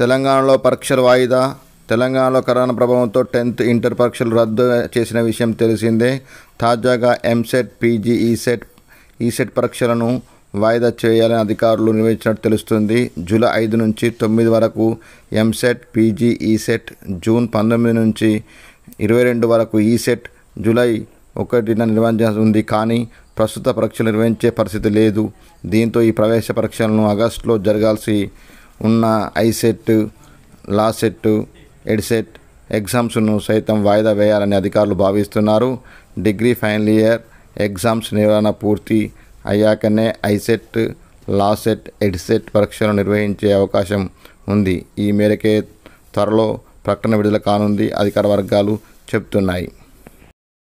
తెలంగాణలో పరీక్షలు వాయిదా తెలంగాణలో కరోనా ప్రభావంతో టెన్త్ ఇంటర్ పరీక్షలు రద్దు చేసిన విషయం తెలిసిందే తాజాగా ఎంసెట్ పీజీ ఈసెట్ ఈసెట్ పరీక్షలను వాయిదా చేయాలని అధికారులు నిర్వహించినట్టు తెలుస్తుంది జూలై ఐదు నుంచి తొమ్మిది వరకు ఎంసెట్ పీజీ ఈసెట్ జూన్ పంతొమ్మిది నుంచి ఇరవై రెండు వరకు ఈసెట్ జూలై ఒకటిన నిర్వహించాల్సి ఉంది కానీ ప్రస్తుత పరీక్షలు నిర్వహించే పరిస్థితి లేదు దీంతో ఈ ప్రవేశ పరీక్షలను ఆగస్టులో జరగాల్సి ఉన్న ఐసెట్ లాసెట్ ఎడ్సెట్ ఎగ్జామ్స్ను సైతం వాయిదా వేయాలని అధికారులు భావిస్తున్నారు డిగ్రీ ఫైనల్ ఇయర్ ఎగ్జామ్స్ నిర్వహణ పూర్తి అయ్యాకనే ఐసెట్ లాసెట్ ఎడ్సెట్ పరీక్షలను నిర్వహించే అవకాశం ఉంది ఈ మేరకే త్వరలో ప్రకటన విడుదల కానుంది అధికార వర్గాలు చెప్తున్నాయి